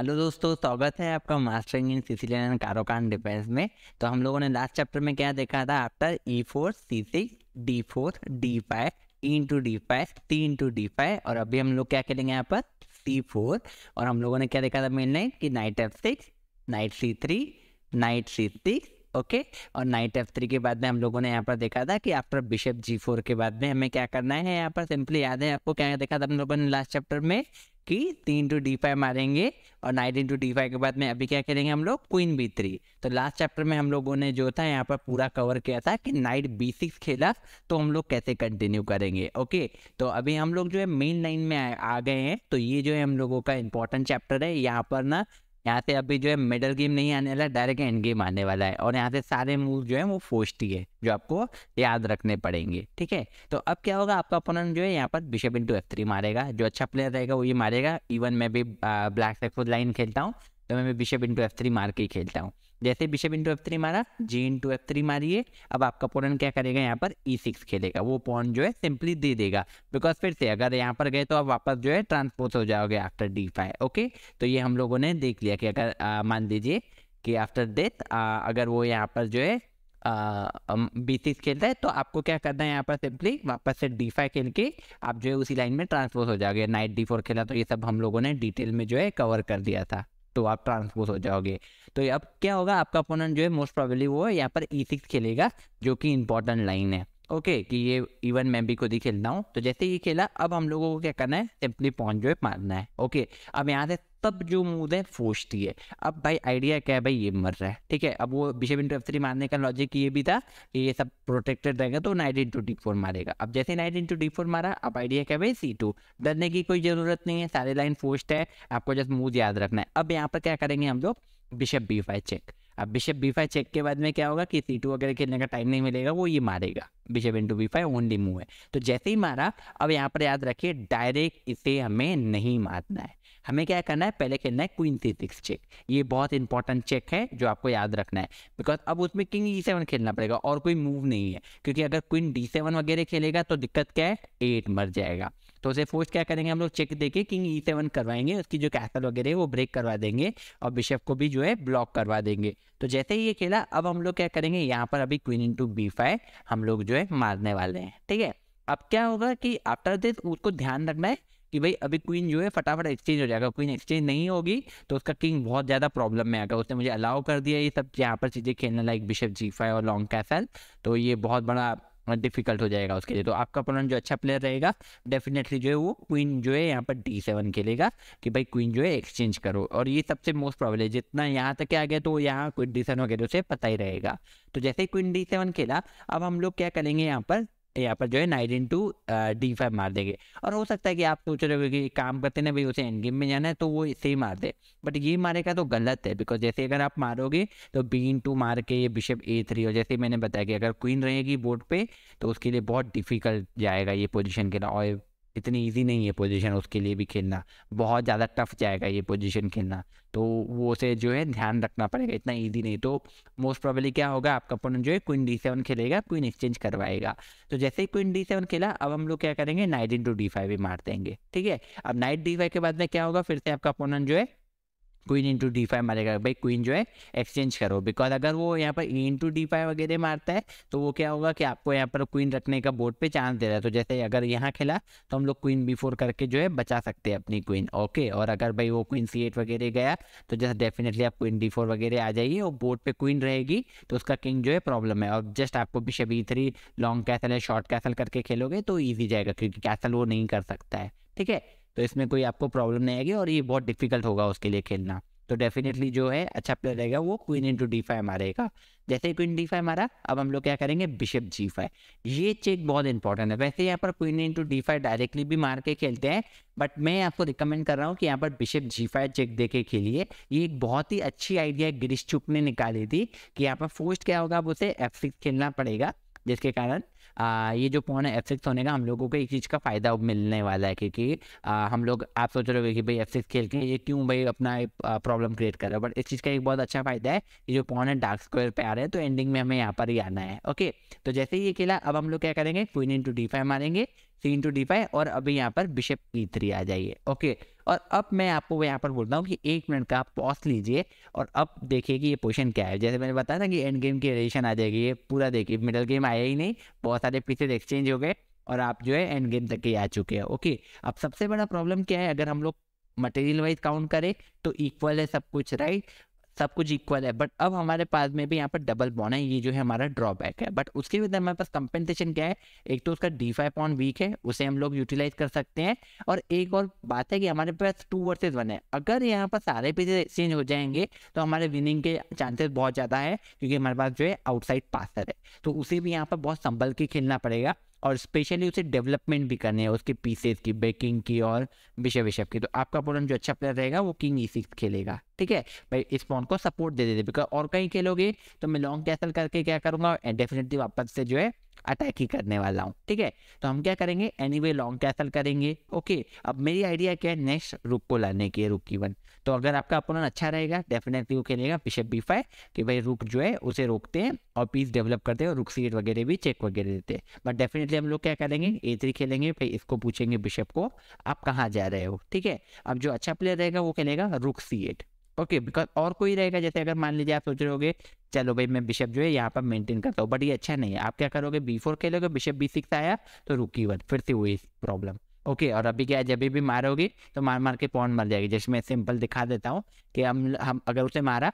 hello दोस्तों स्वागत है आपका मास्टरिंग इन सिसिलियन लेन कारोकान डिफेंस में तो हम लोगों ने लास्ट चैप्टर में क्या देखा था after E four C six D four D five E into D five C into D five और अभी हम लोग क्या खेलेंगे यहाँ पर सी फोर और हम लोगों ने क्या देखा था मेन नाइट कि knight F six knight C three knight C six okay और नाइट एफ थ्री के बाद में हम लोगों ने यहाँ पर देखा था कि आफ्टर बिशप जी फोर के बाद में हमें क्या करना है यहाँ पर सिंपली याद है आपको क्या देखा था हम लोगों ने लास्ट चैप्टर में की तीन टू डी फाइव मारेंगे और नाइट इंटू डी फाइव के बाद में अभी क्या करेंगे हम लोग क्वीन बी थ्री तो लास्ट चैप्टर में हम लोगों ने जो था यहाँ पर पूरा कवर किया था कि नाइट बी सिक्स खेला तो हम लोग कैसे कंटिन्यू करेंगे ओके तो अभी हम लोग जो है मेन लाइन में आ गए हैं तो ये जो है हम लोगों का इंपॉर्टेंट चैप्टर है यहाँ पर ना यहाँ से अभी जो है मेडल गेम नहीं आने वाला डायरेक्ट एंड गेम आने वाला है और यहाँ से सारे मूव जो है वो फोस्टी है जो आपको याद रखने पड़ेंगे ठीक है तो अब क्या होगा आपका अपोनेंट जो है यहाँ पर बिशप इंटू एफ थ्री मारेगा जो अच्छा प्लेयर रहेगा वो ये मारेगा इवन मैं भी ब्लैक सेक्सो लाइन खेलता हूँ तो मैं बिशप इंटू एफ थ्री मार के ही खेलता हूँ जैसे बिशप इंटू एफ थ्री मारा जी इंटू एफ थ्री मारिए अब आपका पोन क्या करेगा यहाँ पर ई e सिक्स खेलेगा वो पोन जो है सिंपली दे देगा बिकॉज फिर से अगर यहाँ पर गए तो आप वापस जो है ट्रांसपोर्ट हो जाओगे आफ्टर डी फाइव ओके तो ये हम लोगों ने देख लिया कि अगर मान लीजिए कि आफ्टर डेथ अगर वो यहाँ पर जो है बी सिक्स खेलता है तो आपको क्या करना है यहाँ पर सिंपली वापस से डी फाइव खेल के आप जो है उसी लाइन में ट्रांसपोर्ट हो जाओगे नाइट डी फोर खेला तो ये सब हम लोगों ने डिटेल में जो है कवर कर दिया था तो आप ट्रांसपोज हो जाओगे तो अब क्या होगा आपका अपोनेंट जो है मोस्ट प्रॉबली वो यहाँ पर ई e सिक्स खेलेगा जो कि इंपॉर्टेंट लाइन है ओके कि ये इवन e मैं भी खुद ही खेलता हूँ तो जैसे ये खेला अब हम लोगों को क्या करना है सिंपली पॉन जो है मारना है ओके अब यहाँ से तब जो मूद है फोचती है अब भाई आइडिया क्या है भाई ये मर रहा है ठीक है अब वो बिशप इंटू एफ थ्री मारने का लॉजिक ये भी था कि ये सब प्रोटेक्टेड रहेगा तो नाइट इंटू डी फोर मारेगा अब जैसे नाइट इंटू डी फोर मारा अब आइडिया क्या है भाई सी टू डरने की कोई ज़रूरत नहीं है सारे लाइन फोस्ट है आपको जस्ट मूव याद रखना है अब यहाँ पर क्या करेंगे हम लोग बिशप बी फाइव चेक अब बिशप बी फाइव चेक के बाद में क्या होगा कि सी टू वगैरह खेलने का टाइम नहीं मिलेगा वो ये मारेगा bishop into B five only move है तो जैसे ही मारा अब यहाँ पर याद रखिए डायरेक्ट इसे हमें नहीं मारना है हमें क्या करना है पहले खेलना है क्वीन सी सिक्स चेक ये बहुत इंपॉर्टेंट चेक है जो आपको याद रखना है बिकॉज अब उसमें किंग ई सेवन खेलना पड़ेगा और कोई मूव नहीं है क्योंकि अगर क्वीन डी सेवन वगैरह खेलेगा तो दिक्कत क्या है एट मर जाएगा तो उसे फोर्स क्या करेंगे हम लोग चेक देके किंग ई सेवन करवाएंगे उसकी जो कैसल वगैरह है वो ब्रेक करवा देंगे और बिशप को भी जो है ब्लॉक करवा देंगे तो जैसे ही ये खेला अब हम लोग क्या करेंगे यहाँ पर अभी क्वीन टू बी फाइव हम लोग जो है मारने वाले हैं ठीक है अब क्या होगा कि आफ्टर दिस उसको ध्यान रखना है कि भाई अभी क्वीन जो है फटाफट एक्सचेंज हो जाएगा क्वीन एक्सचेंज नहीं होगी तो उसका किंग बहुत ज़्यादा प्रॉब्लम में आएगा उसने मुझे अलाउ कर दिया ये सब यहाँ पर चीज़ें खेलना लाइक बिशप जी फाइव और लॉन्ग कैसल तो ये बहुत बड़ा डिफिकल्ट हो जाएगा उसके लिए तो आपका अपोनेंट जो अच्छा प्लेयर रहेगा डेफिनेटली जो है वो क्वीन जो है यहाँ पर डी सेवन खेलेगा कि भाई क्वीन जो है एक्सचेंज करो और ये सबसे मोस्ट प्रॉब्लम है जितना यहाँ तक आ गया तो यहाँ क्वीन डी सेवन वगैरह से पता ही रहेगा तो जैसे ही क्वीन डी सेवन खेला अब हम लोग क्या करेंगे यहाँ पर यहाँ पर जो है knight into D five मार देंगे और हो सकता है कि आप सोच रहे हो कि काम करते ना भाई उसे एंड गेम में जाना है तो वो इसे ही मार दे बट ये मारेगा तो गलत है बिकॉज जैसे अगर आप मारोगे तो बी इन टू मार के ये बिशप ए थ्री और जैसे मैंने बताया कि अगर क्वीन रहेगी बोर्ड पे तो उसके लिए बहुत डिफिकल्ट जाएगा ये पोजिशन के ना और इतनी इजी नहीं है पोजीशन उसके लिए भी खेलना बहुत ज़्यादा टफ जाएगा ये पोजीशन खेलना तो वो उसे जो है ध्यान रखना पड़ेगा इतना इजी नहीं तो मोस्ट प्रॉबली क्या होगा आपका अपोनेंट जो है क्वीन डी सेवन खेलेगा क्वीन एक्सचेंज करवाएगा तो जैसे ही क्वीन डी सेवन खेला अब हम लोग क्या करेंगे नाइट इंटू डी फाइव भी मार देंगे ठीक है अब नाइट डी फाइव के बाद में क्या होगा फिर से आपका अपोनेंट जो है क्वीन इंटू डी फाइव मारेगा भाई क्वीन जो है एक्सचेंज करो बिकॉज अगर वो यहाँ पर ई इंटू डी फाइव वगैरह मारता है तो वो क्या होगा कि आपको यहाँ पर क्वीन रखने का बोर्ड पे चांस दे रहा है तो जैसे अगर यहाँ खेला तो हम लोग क्वीन बी फोर करके जो है बचा सकते हैं अपनी क्वीन ओके और अगर भाई वो क्वीन सी एट वगैरह गया तो जैसे डेफिनेटली आप क्वीन डी फोर वगैरह आ जाइए और बोर्ड पर क्वीन रहेगी तो उसका किंग जो है प्रॉब्लम है और जस्ट आपको भी शबी थ्री लॉन्ग कैसल है शॉर्ट कैसल करके खेलोगे तो ईजी जाएगा क्योंकि कैसल वो नहीं कर सकता है ठीक है तो इसमें कोई आपको प्रॉब्लम नहीं आएगी और ये बहुत डिफिकल्ट होगा उसके लिए खेलना तो डेफिनेटली जो है अच्छा प्लेयर रहेगा वो queen into D five मारेगा जैसे ही क्वीन डी फाइव मारा अब हम लोग क्या करेंगे बिशप जी फाइव ये चेक बहुत इंपॉर्टेंट है वैसे यहाँ पर queen into D five directly भी मार के खेलते हैं बट मैं आपको रिकमेंड कर रहा हूँ कि यहाँ पर बिशप जी फाइव चेक दे के खेलिए ये एक बहुत ही अच्छी आइडिया गिरीश चुप ने निकाली थी कि यहाँ पर फोर्स्ट क्या होगा अब उसे एफ सिक्स खेलना पड़ेगा जिसके कारण आ, ये जो फ़ोन है एफ सिक्स होने का हम लोगों को एक चीज़ का फ़ायदा मिलने वाला है क्योंकि आ, हम लोग आप सोच रहे हो कि भाई एफ सिक्स खेल के ये क्यों भाई अपना प्रॉब्लम क्रिएट कर रहे हो बट इस चीज़ का एक बहुत अच्छा फ़ायदा है कि जो पॉन है डार्क स्क्वायर पे आ रहे हैं तो एंडिंग में हमें यहाँ पर ही आना है ओके तो जैसे ही ये खेला अब हम लोग क्या करेंगे queen into D five मारेंगे सी इंटू डी फाइव और अभी यहाँ पर बिशप ई थ्री आ जाइए ओके और अब मैं आपको यहाँ पर बोलता हूँ कि एक मिनट का आप पॉज लीजिए और अब देखिए कि ये पोजिशन क्या है जैसे मैंने बताया था कि एंड गेम की रेडिएशन आ जाएगी ये पूरा देखिए मिडल गेम आया ही नहीं बहुत सारे पीसेज एक्सचेंज हो गए और आप जो है एंड गेम तक ही आ चुके हैं ओके अब सबसे बड़ा प्रॉब्लम क्या है अगर हम लोग मटेरियल वाइज काउंट करें तो इक्वल है सब कुछ राइट सब कुछ इक्वल है बट अब हमारे पास में भी यहाँ पर डबल बॉन है ये जो है हमारा ड्रॉबैक है बट उसके भी हमारे पास कंपेंसेशन क्या है एक तो उसका डी फाइव पॉइंट वीक है उसे हम लोग यूटिलाइज कर सकते हैं और एक और बात है कि हमारे पास टू वर्सेज वन है अगर यहाँ पर सारे पीछे एक्सचेंज हो जाएंगे तो हमारे विनिंग के चांसेस बहुत ज़्यादा है क्योंकि हमारे पास जो है आउटसाइड पासर है तो उसे भी यहाँ पर बहुत संभल के खेलना पड़ेगा और स्पेशली उसे डेवलपमेंट भी करनी है उसके पीसेज की बैकिंग की और विषय विषय की तो आपका अपोनेंट जो अच्छा प्लेयर रहेगा वो किंग ई सिक्स खेलेगा ठीक है भाई इस पॉन को सपोर्ट दे देते बिकॉज और कहीं खेलोगे तो मैं लॉन्ग कैसल करके क्या करूँगा डेफिनेटली वापस से जो है अटैक ही करने वाला हूँ ठीक है तो हम क्या करेंगे एनी वे लॉन्ग कैसल करेंगे ओके अब मेरी आइडिया क्या है नेक्स्ट रुक को लाने की है रुक की वन तो अगर आपका अपोनेंट अच्छा रहेगा डेफिनेटली वो खेलेगा बिशप बी फाइव कि भाई रुक जो है उसे रोकते हैं और पीस डेवलप करते हैं और रुक सीट वगैरह भी चेक वगैरह देते हैं बट डेफिनेटली हम लोग क्या करेंगे ए थ्री खेलेंगे भाई इसको पूछेंगे बिशप को आप कहाँ जा रहे हो ठीक है अब जो अच्छा प्लेयर रहेगा वो खेलेगा रुक सी एट ओके बिकॉज और कोई रहेगा जैसे अगर मान लीजिए आप सोच रहे होगे चलो भाई मैं बिशप जो है यहाँ पर मेंटेन करता हूँ बट ये अच्छा नहीं है आप क्या करोगे बी फोर खेलोगे बिशप बी सिक्स आया तो रुकी वन फिर से वही प्रॉब्लम ओके और अभी क्या जब भी मारोगे तो मार मार के पॉन मर जाएगी जैसे मैं सिंपल दिखा देता हूँ कि हम हम अगर उसे मारा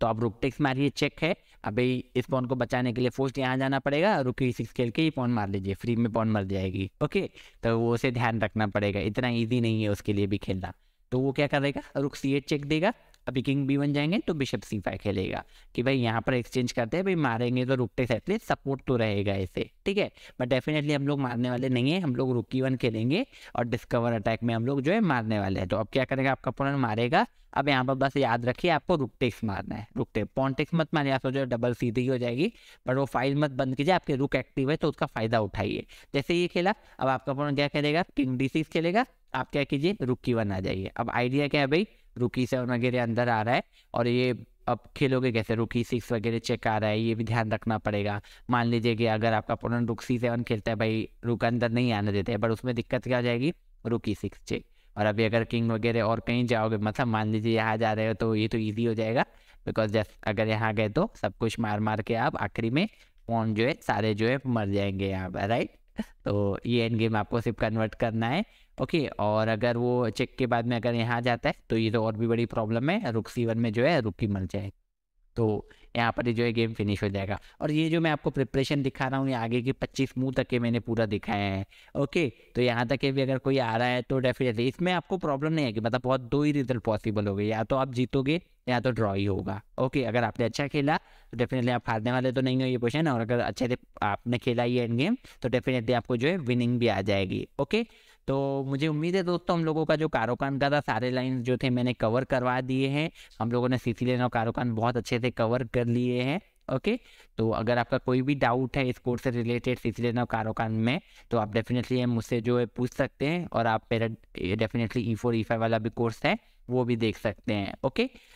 तो आप रुक टिक्स मारिए चेक है अभी इस पॉन को बचाने के लिए फोस्ट यहाँ जाना पड़ेगा रुक सिक्स खेल के ही पॉन मार लीजिए फ्री में पॉन मर जाएगी ओके तो वो उसे ध्यान रखना पड़ेगा इतना ईजी नहीं है उसके लिए भी खेलना तो वो क्या करेगा रुक सी चेक देगा अभी किंग बी वन जाएंगे तो बिशप सी फाइव खेलेगा कि भाई यहाँ पर एक्सचेंज करते हैं भाई मारेंगे तो रुक के एटलीस्ट सपोर्ट तो रहेगा इसे ठीक है बट डेफिनेटली हम लोग मारने वाले नहीं है हम लोग रुकी वन खेलेंगे और डिस्कवर अटैक में हम लोग जो है मारने वाले हैं तो अब क्या करेगा आपका पुनः मारेगा अब यहाँ पर बस याद रखिए आपको रुक टेक्स मारना है रुक टेक्स पॉन टेक्स मत मारिए आप सोचो डबल सीधी ही हो जाएगी बट वो फाइल मत बंद कीजिए आपके रुक एक्टिव है तो उसका फायदा उठाइए जैसे ये खेला अब आपका पुनः क्या खेलेगा किंग डी खेलेगा आप क्या कीजिए रुक की वन आ जाइए अब आइडिया क्या है भाई रुकी सेवन वगैरह अंदर आ रहा है और ये अब खेलोगे कैसे रुकी सिक्स वगैरह चेक आ रहा है ये भी ध्यान रखना पड़ेगा मान लीजिए कि अगर आपका अपोनेंट रुक सी सेवन खेलता है भाई रुक अंदर नहीं आने देते हैं बट उसमें दिक्कत क्या हो जाएगी रुकी सिक्स चेक और अभी अगर किंग वगैरह और कहीं जाओगे मतलब मान लीजिए यहाँ जा रहे हो तो ये तो ईजी हो जाएगा बिकॉज जस्ट अगर यहाँ गए तो सब कुछ मार मार के आप आखिरी में फोन जो है सारे जो है मर जाएंगे यहाँ पर राइट तो ये एंड गेम आपको सिर्फ कन्वर्ट करना है ओके और अगर वो चेक के बाद में अगर यहाँ जाता है तो ये तो और भी बड़ी प्रॉब्लम है रुक सीवन में जो है रुक ही मर जाए तो यहाँ पर जो है गेम फिनिश हो जाएगा और ये जो मैं आपको प्रिपरेशन दिखा रहा हूँ ये आगे की पच्चीस मुँह तक के मैंने पूरा दिखाया है ओके तो यहाँ तक के भी अगर कोई आ रहा है तो डेफिनेटली इसमें आपको प्रॉब्लम नहीं आएगी मतलब बहुत दो ही रिजल्ट पॉसिबल हो गए या तो आप जीतोगे या तो ड्रॉ ही होगा ओके अगर आपने अच्छा खेला तो डेफिनेटली आप हारने वाले तो नहीं हो ये क्वेश्चन और अगर अच्छे से आपने खेला ये एंड गेम तो डेफिनेटली आपको जो है विनिंग भी आ जाएगी ओके तो मुझे उम्मीद है दोस्तों हम लोगों का जो कारोकान का था सारे लाइन जो थे मैंने कवर करवा दिए हैं हम लोगों ने सीसीलियन और कारोकान बहुत अच्छे से कवर कर लिए हैं ओके तो अगर आपका कोई भी डाउट है इस कोर्स से रिलेटेड सीसीलियन और कारोकान में तो आप डेफिनेटली मुझसे जो है पूछ सकते हैं और आप मेरा definitely E four E five वाला भी कोर्स है वो भी देख सकते हैं ओके